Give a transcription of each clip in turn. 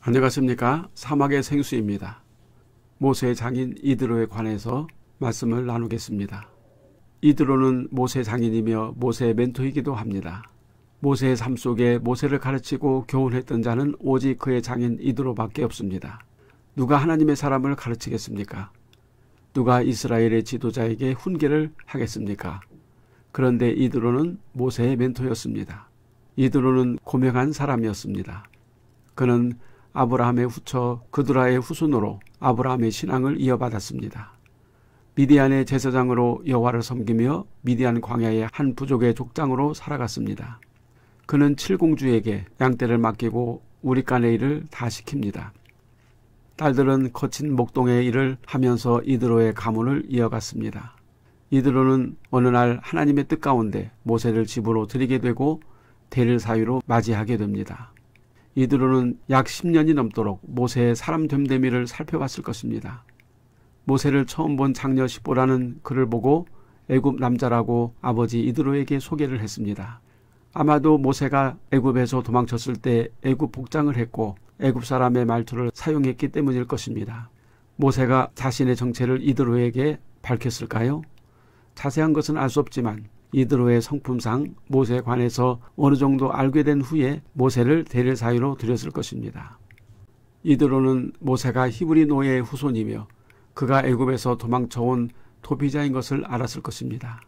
안녕하십니까. 사막의 생수입니다. 모세의 장인 이드로에 관해서 말씀을 나누겠습니다. 이드로는 모세 장인이며 모세의 멘토이기도 합니다. 모세의 삶 속에 모세를 가르치고 교훈했던 자는 오직 그의 장인 이드로밖에 없습니다. 누가 하나님의 사람을 가르치겠습니까? 누가 이스라엘의 지도자에게 훈계를 하겠습니까? 그런데 이드로는 모세의 멘토였습니다. 이드로는 고명한 사람이었습니다. 그는 아브라함의 후처 그드라의 후손으로 아브라함의 신앙을 이어받았습니다. 미디안의 제사장으로 여호와를 섬기며 미디안 광야의 한 부족의 족장으로 살아갔습니다. 그는 칠공주에게 양떼를 맡기고 우리간의 일을 다 시킵니다. 딸들은 거친 목동의 일을 하면서 이드로의 가문을 이어갔습니다. 이드로는 어느 날 하나님의 뜻 가운데 모세를 집으로 들이게 되고 대릴 사위로 맞이하게 됩니다. 이들로는 약 10년이 넘도록 모세의 사람 됨됨이를 살펴봤을 것입니다. 모세를 처음 본 장녀 시보라는 그를 보고 애굽 남자라고 아버지 이드로에게 소개를 했습니다. 아마도 모세가 애굽에서 도망쳤을 때 애굽 복장을 했고 애굽 사람의 말투를 사용했기 때문일 것입니다. 모세가 자신의 정체를 이드로에게 밝혔을까요? 자세한 것은 알 수 없지만 이드로의 성품상 모세에 관해서 어느 정도 알게 된 후에 모세를 대릴 사유로 들였을 것입니다. 이드로는 모세가 히브리 노예의 후손이며 그가 애굽에서 도망쳐온 도피자인 것을 알았을 것입니다.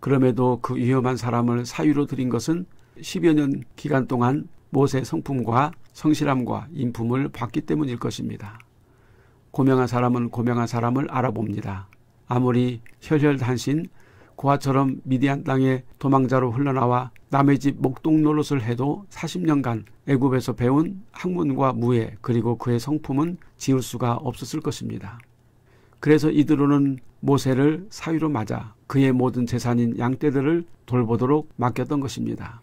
그럼에도 그 위험한 사람을 사유로 들인 것은 10여 년 기간 동안 모세의 성품과 성실함과 인품을 봤기 때문일 것입니다. 고명한 사람은 고명한 사람을 알아봅니다. 아무리 혈혈단신 고아처럼 미디안 땅에 도망자로 흘러나와 남의 집 목동 노릇을 해도 40년간 애굽에서 배운 학문과 무예 그리고 그의 성품은 지울 수가 없었을 것입니다. 그래서 이드로는 모세를 사위로 맞아 그의 모든 재산인 양떼들을 돌보도록 맡겼던 것입니다.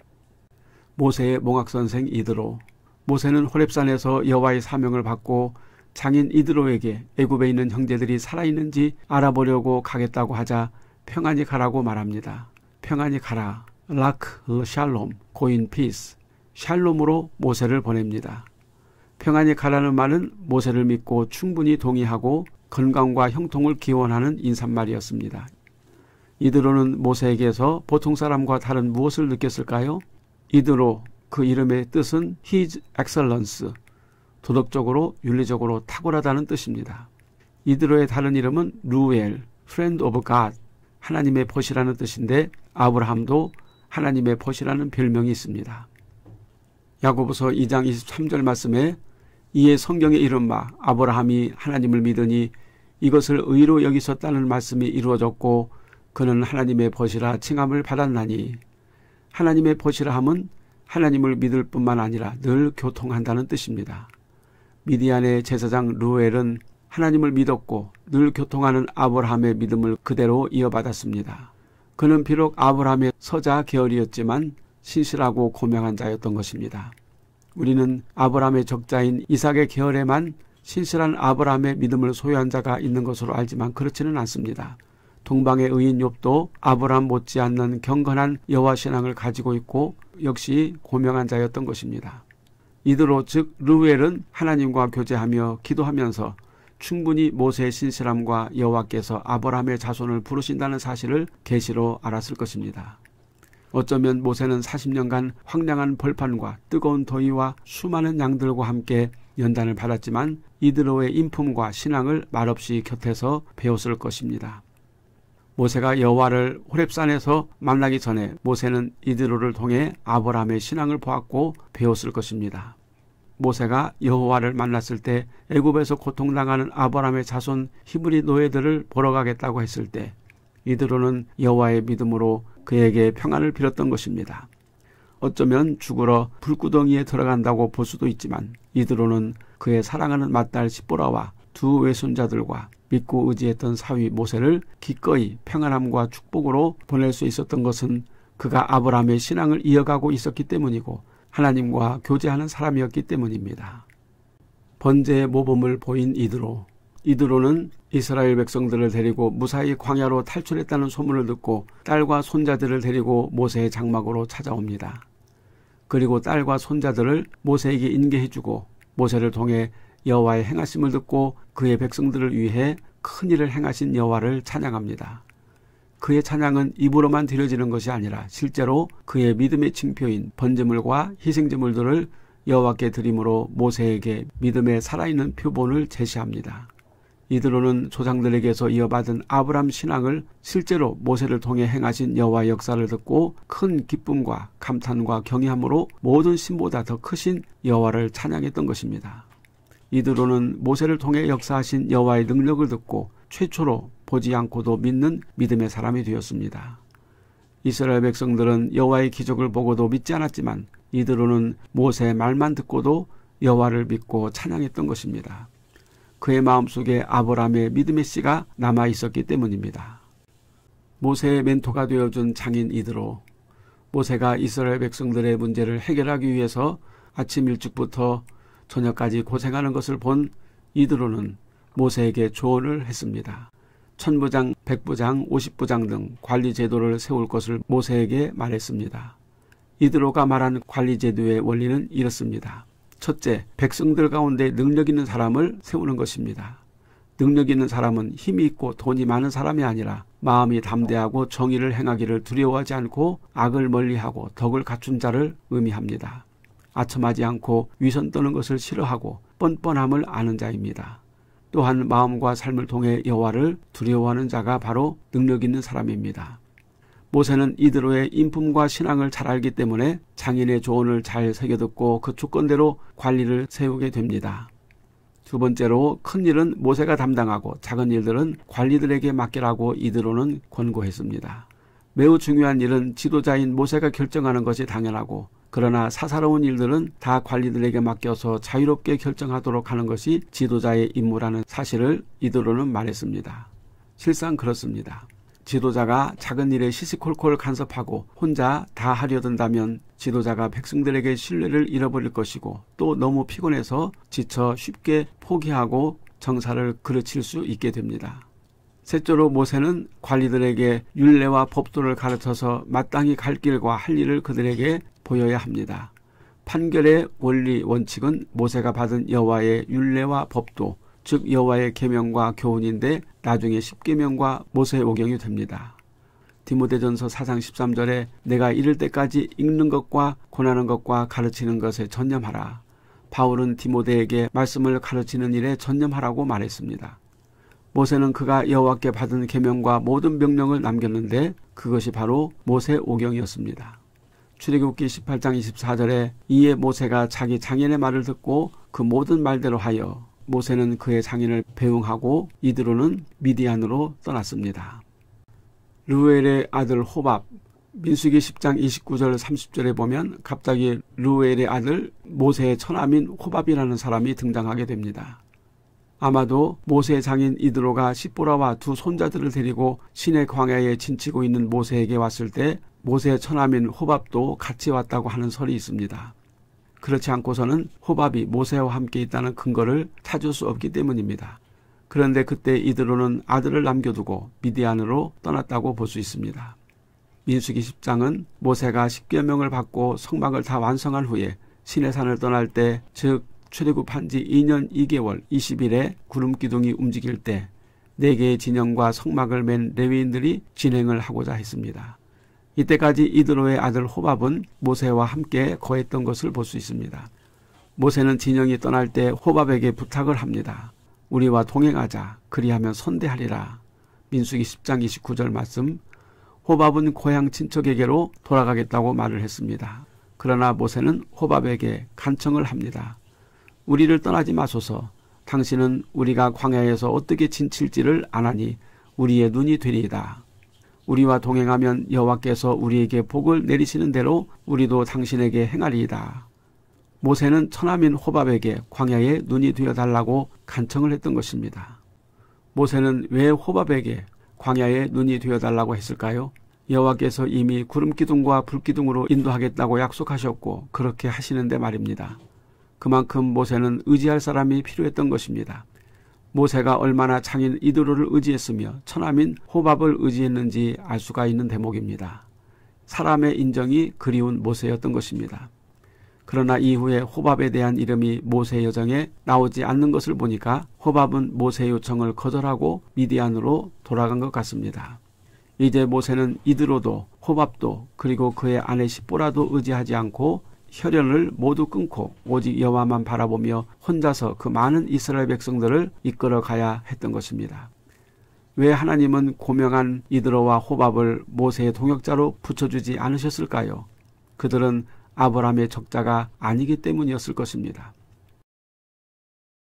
모세의 몽학선생 이드로 모세는 호렙산에서 여호와의 사명을 받고 장인 이드로에게 애굽에 있는 형제들이 살아있는지 알아보려고 가겠다고 하자 평안히 가라고 말합니다. 평안히 가라. 라크 샬롬, 고인 피스. 샬롬으로 모세를 보냅니다. 평안히 가라는 말은 모세를 믿고 충분히 동의하고 건강과 형통을 기원하는 인사말이었습니다. 이드로는 모세에게서 보통 사람과 다른 무엇을 느꼈을까요? 이드로 그 이름의 뜻은 His Excellence, 도덕적으로 윤리적으로 탁월하다는 뜻입니다. 이드로의 다른 이름은 루엘, Friend of God, 하나님의 벗이라는 뜻인데 아브라함도 하나님의 벗이라는 별명이 있습니다. 야고보서 2장 23절 말씀에 이에 성경의 이른바 아브라함이 하나님을 믿으니 이것을 의로 여기셨다는 말씀이 이루어졌고 그는 하나님의 벗이라 칭함을 받았나니 하나님의 벗이라 함은 하나님을 믿을 뿐만 아니라 늘 교통한다는 뜻입니다. 미디안의 제사장 루엘은 하나님을 믿었고 늘 교통하는 아브라함의 믿음을 그대로 이어받았습니다. 그는 비록 아브라함의 서자 계열이었지만 신실하고 고명한 자였던 것입니다. 우리는 아브라함의 적자인 이삭의 계열에만 신실한 아브라함의 믿음을 소유한 자가 있는 것으로 알지만 그렇지는 않습니다. 동방의 의인 욥도 아브라함 못지않는 경건한 여호와 신앙을 가지고 있고 역시 고명한 자였던 것입니다. 이드로 즉루웰은 하나님과 교제하며 기도하면서 충분히 모세의 신실함과 여호와께서 아브라함의 자손을 부르신다는 사실을 계시로 알았을 것입니다. 어쩌면 모세는 40년간 황량한 벌판과 뜨거운 더위와 수많은 양들과 함께 연단을 받았지만 이드로의 인품과 신앙을 말없이 곁에서 배웠을 것입니다. 모세가 여호와를 호렙산에서 만나기 전에 모세는 이드로를 통해 아브라함의 신앙을 보았고 배웠을 것입니다. 모세가 여호와를 만났을 때 애굽에서 고통당하는 아브라함의 자손 히브리 노예들을 보러 가겠다고 했을 때 이드로는 여호와의 믿음으로 그에게 평안을 빌었던 것입니다. 어쩌면 죽으러 불구덩이에 들어간다고 볼 수도 있지만 이드로는 그의 사랑하는 맏딸 시보라와 두 외손자들과 믿고 의지했던 사위 모세를 기꺼이 평안함과 축복으로 보낼 수 있었던 것은 그가 아브라함의 신앙을 이어가고 있었기 때문이고 하나님과 교제하는 사람이었기 때문입니다. 번제의 모범을 보인 이드로, 이드로는 이스라엘 백성들을 데리고 무사히 광야로 탈출했다는 소문을 듣고 딸과 손자들을 데리고 모세의 장막으로 찾아옵니다. 그리고 딸과 손자들을 모세에게 인계해주고 모세를 통해 여호와의 행하심을 듣고 그의 백성들을 위해 큰 일을 행하신 여호와를 찬양합니다. 그의 찬양은 입으로만 드려지는 것이 아니라 실제로 그의 믿음의 칭표인 번제물과 희생제물들을 여호와께 드림으로 모세에게 믿음의 살아있는 표본을 제시합니다. 이드로는 조상들에게서 이어받은 아브람 신앙을 실제로 모세를 통해 행하신 여호와 역사를 듣고 큰 기쁨과 감탄과 경외함으로 모든 신보다 더 크신 여호와를 찬양했던 것입니다. 이드로는 모세를 통해 역사하신 여호와의 능력을 듣고 최초로 보지 않고도 믿는 믿음의 사람이 되었습니다. 이스라엘 백성들은 여호와의 기적을 보고도 믿지 않았지만 이들로는 모세의 말만 듣고도 여호와를 믿고 찬양했던 것입니다. 그의 마음속에 아브라함의 믿음의 씨가 남아 있었기 때문입니다. 모세의 멘토가 되어준 장인 이드로 모세가 이스라엘 백성들의 문제를 해결하기 위해서 아침 일찍부터 저녁까지 고생하는 것을 본 이드로는 모세에게 조언을 했습니다. 천부장, 백부장, 오십부장 등 관리 제도를 세울 것을 모세에게 말했습니다. 이드로가 말한 관리 제도의 원리는 이렇습니다. 첫째, 백성들 가운데 능력 있는 사람을 세우는 것입니다. 능력 있는 사람은 힘이 있고 돈이 많은 사람이 아니라 마음이 담대하고 정의를 행하기를 두려워하지 않고 악을 멀리하고 덕을 갖춘 자를 의미합니다. 아첨하지 않고 위선 떠는 것을 싫어하고 뻔뻔함을 아는 자입니다. 또한 마음과 삶을 통해 여호와를 두려워하는 자가 바로 능력 있는 사람입니다. 모세는 이드로의 인품과 신앙을 잘 알기 때문에 장인의 조언을 잘 새겨듣고 그 조건대로 관리를 세우게 됩니다. 두 번째로 큰 일은 모세가 담당하고 작은 일들은 관리들에게 맡기라고 이드로는 권고했습니다. 매우 중요한 일은 지도자인 모세가 결정하는 것이 당연하고 그러나 사사로운 일들은 다 관리들에게 맡겨서 자유롭게 결정하도록 하는 것이 지도자의 임무라는 사실을 이도로는 말했습니다. 실상 그렇습니다. 지도자가 작은 일에 시시콜콜 간섭하고 혼자 다 하려 든다면 지도자가 백성들에게 신뢰를 잃어버릴 것이고 또 너무 피곤해서 지쳐 쉽게 포기하고 정사를 그르칠 수 있게 됩니다. 셋째로 모세는 관리들에게 윤례와 법도를 가르쳐서 마땅히 갈 길과 할 일을 그들에게 보여야 합니다. 판결의 원리 원칙은 모세가 받은 여호와의 율례와 법도 즉 여호와의 계명과 교훈인데 나중에 십계명과 모세의 오경이 됩니다. 디모데전서 4장 13절에 내가 이럴 때까지 읽는 것과 권하는 것과 가르치는 것에 전념하라. 바울은 디모데에게 말씀을 가르치는 일에 전념하라고 말했습니다. 모세는 그가 여호와께 받은 계명과 모든 명령을 남겼는데 그것이 바로 모세 오경이었습니다. 출애굽기 18장 24절에 이에 모세가 자기 장인의 말을 듣고 그 모든 말대로 하여 모세는 그의 장인을 배웅하고 이드로는 미디안으로 떠났습니다. 루엘의 아들 호밥 민수기 10장 29절 30절에 보면 갑자기 루엘의 아들 모세의 처남인 호밥이라는 사람이 등장하게 됩니다. 아마도 모세의 장인 이드로가 시보라와 두 손자들을 데리고 신의 광야에 진치고 있는 모세에게 왔을 때 모세의 처남인 호밥도 같이 왔다고 하는 설이 있습니다. 그렇지 않고서는 호밥이 모세와 함께 있다는 근거를 찾을 수 없기 때문입니다. 그런데 그때 이드로는 아들을 남겨두고 미디안으로 떠났다고 볼 수 있습니다. 민수기 10장은 모세가 십계명을 받고 성막을 다 완성한 후에 시내산을 떠날 때, 즉 출애굽한 지 2년 2개월 20일에 구름 기둥이 움직일 때 네 개의 진영과 성막을 맨 레위인들이 진행을 하고자 했습니다. 이때까지 이드로의 아들 호밥은 모세와 함께 거했던 것을 볼 수 있습니다. 모세는 진영이 떠날 때 호밥에게 부탁을 합니다. 우리와 동행하자. 그리하면 선대하리라. 민수기 10장 29절 말씀. 호밥은 고향 친척에게로 돌아가겠다고 말을 했습니다. 그러나 모세는 호밥에게 간청을 합니다. 우리를 떠나지 마소서. 당신은 우리가 광야에서 어떻게 진칠지를 안하니 우리의 눈이 되리이다. 우리와 동행하면 여호와께서 우리에게 복을 내리시는 대로 우리도 당신에게 행하리이다. 모세는 천하민 호밥에게 광야에 눈이 되어 달라고 간청을 했던 것입니다. 모세는 왜 호밥에게 광야에 눈이 되어 달라고 했을까요? 여호와께서 이미 구름 기둥과 불 기둥으로 인도하겠다고 약속하셨고 그렇게 하시는데 말입니다. 그만큼 모세는 의지할 사람이 필요했던 것입니다. 모세가 얼마나 장인 이드로를 의지했으며 천하민 호밥을 의지했는지 알 수가 있는 대목입니다. 사람의 인정이 그리운 모세였던 것입니다. 그러나 이후에 호밥에 대한 이름이 모세 여정에 나오지 않는 것을 보니까 호밥은 모세 요청을 거절하고 미디안으로 돌아간 것 같습니다. 이제 모세는 이드로도 호밥도 그리고 그의 아내 십보라도 의지하지 않고 혈연을 모두 끊고 오직 여호와만 바라보며 혼자서 그 많은 이스라엘 백성들을 이끌어 가야 했던 것입니다. 왜 하나님은 고명한 이드로와 호밥을 모세의 동역자로 붙여주지 않으셨을까요? 그들은 아브라함의 적자가 아니기 때문이었을 것입니다.